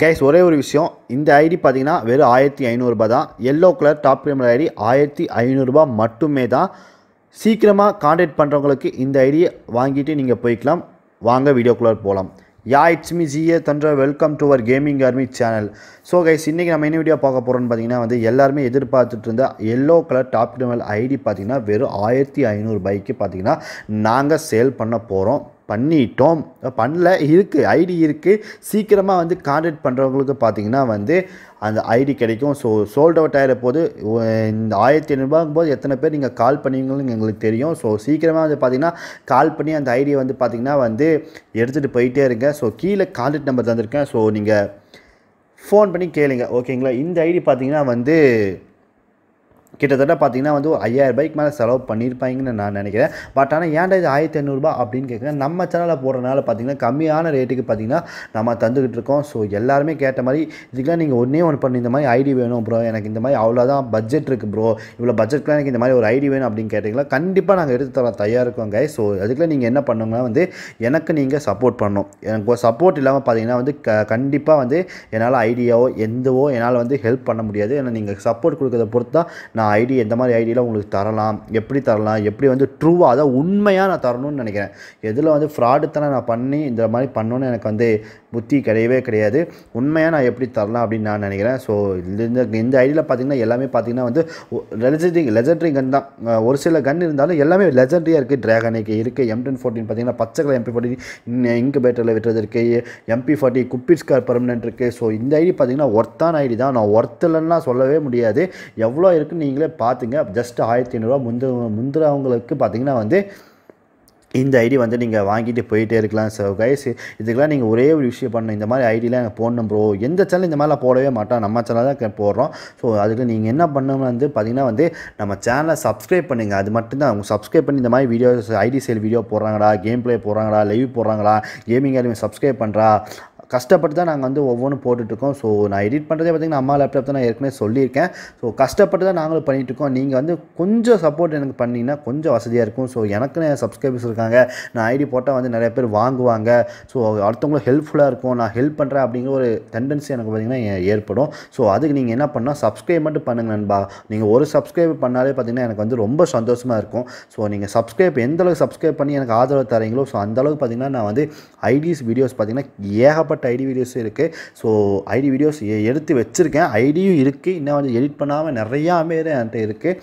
guys ஒரே ஒரு விஷயம் இந்த ஐடி பார்த்தீங்கன்னா வெறும் ஆயிரத்தி ஐநூறுரூபா தான் yellow colour top premier ID ஆயிரத்தி ஐநூறுரூபா மட்டுமே தான் சீக்கிரமாக காண்டாக்ட் பண்ணுறவங்களுக்கு இந்த ஐடியை வாங்கிட்டு நீங்கள் போய்க்கலாம் வாங்க வீடியோ கலர் போகலாம் யா இட்ஸ் மீ ஜிஏ தன்ற welcome to our gaming army channel so guys இன்றைக்கி நம்ம என்ன வீடியோ பார்க்க போகிறோம்னு பார்த்தீங்கன்னா வந்து எல்லாருமே எதிர்பார்த்துட்டு இருந்த yellow colour top premier ID பார்த்தீங்கன்னா வெறும் ஆயிரத்தி ஐநூறுபாய்க்கு பார்த்தீங்கன்னா நாங்கள் சேல் பண்ண போகிறோம் பண்ணிட்டோம் பண்ணல இருக்குது ஐடி இருக்குது சீக்கிரமாக வந்து கான்டாக்ட் பண்ணுறவங்களுக்கு பார்த்தீங்கன்னா வந்து அந்த ஐடி கிடைக்கும் ஸோ சோல்ட் அவுட் ஆகிற போது இந்த ஆயிரத்தி ஐநூறுபாங்கும் போது எத்தனை பேர் நீங்கள் கால் பண்ணுவீங்கன்னு எங்களுக்கு தெரியும் ஸோ சீக்கிரமாக வந்து பார்த்திங்கன்னா கால் பண்ணி அந்த ஐடியை வந்து பார்த்திங்கன்னா வந்து எடுத்துகிட்டு போயிட்டே இருங்க ஸோ கீழே கான்டாக்ட் நம்பர் தந்திருக்கேன் ஸோ நீங்கள் ஃபோன் பண்ணி கேளுங்க ஓகேங்களா இந்த ஐடி பார்த்திங்கன்னா வந்து கிட்டத்தட்ட பார்த்தீங்கன்னா வந்து ஐயாயிரம் ரூபாய்க்கு மேலே செலவு பண்ணியிருப்பாங்கன்னு நான் நினைக்கிறேன் பட் ஆனால் ஏன்டா இது ஆயிரத்தி ஐநூறுரூபா அப்படின்னு கேட்குறேன் நம்ம சேனலில் போடுறதுனால பார்த்தீங்கன்னா கம்மியான ரேட்டுக்கு பார்த்தீங்கன்னா நம்ம தந்துக்கிட்டு இருக்கோம் ஸோ எல்லாருமே கேட்ட மாதிரி இதுக்கெல்லாம் நீங்கள் ஒன்றே ஒன்று பண்ணி இந்த மாதிரி ஐடி வேணும் ப்ரோ எனக்கு இந்த மாதிரி அவ்வளோதான் பட்ஜெட் இருக்குது ப்ரோ இவ்வளோ பட்ஜெட்லாம் எனக்கு இந்த மாதிரி ஒரு ஐடி வேணும் அப்படின்னு கேட்டிங்கன்னா கண்டிப்பாக நாங்கள் எடுத்து தர தயாராக இருக்கோம் கை ஸோ அதுக்குள்ளே நீங்கள் என்ன பண்ணுங்கன்னா வந்து எனக்கு நீங்கள் சப்போர்ட் பண்ணணும் எனக்கு சப்போர்ட் இல்லாமல் பார்த்தீங்கன்னா வந்து க கண்டிப்பாக வந்து என்னால் ஐடியாவோ எந்தவோ என்னால் வந்து ஹெல்ப் பண்ண முடியாது ஏன்னா நீங்கள் சப்போர்ட் கொடுக்குறத பொறுத்து தான் நான் ஐடி எந்த மாதிரி ஐடியெலாம் உங்களுக்கு தரலாம் எப்படி தரலாம் எப்படி வந்து ட்ரூவாக அதாவது உண்மையாக நான் தரணும்னு நினைக்கிறேன் எதில் வந்து ஃப்ராடு தானே நான் பண்ணி இந்த மாதிரி பண்ணணுன்னு எனக்கு வந்து புத்தி கிடையவே கிடையாது உண்மையாக நான் எப்படி தரலாம் அப்படின்னு நான் நினைக்கிறேன் ஸோ இந்த இந்த ஐடியில் பார்த்தீங்கன்னா எல்லாமே பார்த்தீங்கன்னா வந்து லெஜட்ரி லெஜட்ரி கன் தான் ஒரு சில கன் இருந்தாலும் எல்லாமே லெஜண்ட்ரியாக இருக்குது ட்ராகனுக்கு இருக்குது எம் டென் ஃபோர்டின் பார்த்தீங்கன்னா பச்சை கலர் எம்பி ஃபோர்ட்டின் பேட்டரில் விட்டுறது இருக்குது எம்பி ஃபார்ட்டி குப்பிஸ்கார் பர்மனென்ட் இருக்குது ஸோ இந்த ஐடி பார்த்திங்கன்னா ஒர்த்தான ஐடி தான் நான் ஒர்த்தலன்னா சொல்லவே முடியாது எவ்வளோ இருக்குன்னு நீங்கள் நீங்களே பார்த்துங்க ஜஸ்ட் ஆயிரத்தி ஐநூறுரூவா முந்த முந்திரவங்களுக்கு பார்த்தீங்கன்னா வந்து இந்த ஐடி வந்து நீங்கள் வாங்கிட்டு போயிட்டே இருக்கலாம் சார் கைஸ் இதுக்கெல்லாம் நீங்கள் ஒரே ஒரு விஷயம் பண்ணணும் இந்த மாதிரி ஐடியெலாம் எனக்கு போடணும் ப்ரோ எந்த சேனல் இந்த மாதிரிலாம் போடவே மாட்டோம் நம்ம சேனல் தான் போடுறோம் ஸோ அதுக்கு நீங்கள் என்ன பண்ணணும் வந்து பார்த்திங்கன்னா வந்து நம்ம சேனலை சப்ஸ்கிரைப் பண்ணுங்கள் அது மட்டும்தான் அவங்க சப்ஸ்கிரைப் பண்ணி இந்த மாதிரி வீடியோஸ் ஐடி சேல் வீடியோ போடுறாங்களா கேம் பிளே போடுறாங்களா லைவ் போடுறாங்களா கேமிங் அடிமை சப்ஸ்கிரைப் பண்ணுறா கஷ்டப்பட்டு தான் நாங்கள் வந்து ஒவ்வொன்றும் போட்டுட்ருக்கோம் ஸோ நான் எடிட் பண்ணுறதே பார்த்திங்கன்னா அம்மா லேப்டாப் தான் நான் ஏற்கனவே சொல்லியிருக்கேன் ஸோ கஷ்டப்பட்டு தான் நாங்களும் பண்ணிட்டுருக்கோம் நீங்கள் வந்து கொஞ்சம் சப்போர்ட் எனக்கு பண்ணிங்கன்னா கொஞ்சம் வசதியாக இருக்கும் ஸோ நான் சப்ஸ்கிரைபர்ஸ் இருக்காங்க நான் ஐடி போட்டால் வந்து நிறைய பேர் வாங்குவாங்க ஸோ அடுத்தவங்களும் ஹெல்ப்ஃபுல்லாக இருக்கும் நான் ஹெல்ப் பண்ணுறேன் அப்படிங்கிற ஒரு டெண்டன்சி எனக்கு பார்த்திங்கன்னா ஏற்படும் ஸோ அதுக்கு நீங்கள் என்ன பண்ணால் சப்ஸ்கிரைப் மட்டும் பண்ணுங்க நண்பா நீங்கள் ஒரு சப்ஸ்கிரைப் பண்ணாலே பார்த்திங்கன்னா எனக்கு வந்து ரொம்ப சந்தோஷமாக இருக்கும் ஸோ நீங்கள் சப்ஸ்கிரைப் எந்தளவுக்கு சப்ஸ்கிரைப் பண்ணி எனக்கு ஆதரவு தரீங்களோ ஸோ அந்தளவுக்கு பார்த்திங்கன்னா நான் வந்து ஐடிஸ் வீடியோஸ் பார்த்திங்கன்னா ஏகப்பட்ட ஏகப்பட்ட ஐடி வீடியோஸ் இருக்குது ஸோ ஐடி வீடியோஸ் எடுத்து வச்சுருக்கேன் ஐடியும் இருக்குது இன்னும் வந்து எடிட் பண்ணாமல் நிறையா பேர் என்கிட்ட இருக்குது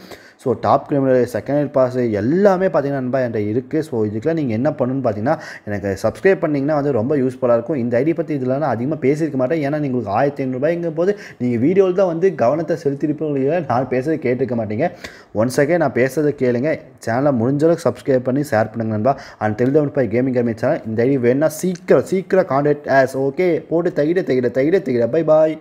so top criminal second hand pass எல்லாமே பார்த்தீங்கன்னா நண்பா என்கிட்ட இருக்குது ஸோ இதுக்கெல்லாம் நீங்கள் என்ன பண்ணணும்னு பார்த்தீங்கன்னா எனக்கு சப்ஸ்கிரைப் பண்ணிங்கன்னா வந்து ரொம்ப யூஸ்ஃபுல்லாக இருக்கும் இந்த ஐடி பற்றி இதில் நான் அதிகமாக பேசியிருக்க மாட்டேன் ஏன்னா நீங்கள் ஆயிரத்தி ஐநூறுபாய்ங்கும் போது நீங்கள் வீடியோவில் தான் வந்து கவனத்தை செலுத்திருப்பீங்க நான் பேசுறது கேட்டுக்க மாட்டீங்க ஒன் செகண்ட் நான் பேசுறதை கேளுங்க சேனலை முடிஞ்சளவுக்கு சப்ஸ்கிரைப் பண்ணி ஷேர் பண்ணுங்க நண்பா அண்ட் தெரிந்த முன்பாய் கேமிங் கேமிங் சேனல் இந்த ஐடி வேணால் சீக்கிரம் சீக்கிரம் கான்டாக்ட் ஆஸ் ஓகே போட்டு தகிட தகிட தகிட தகிட பை பாய்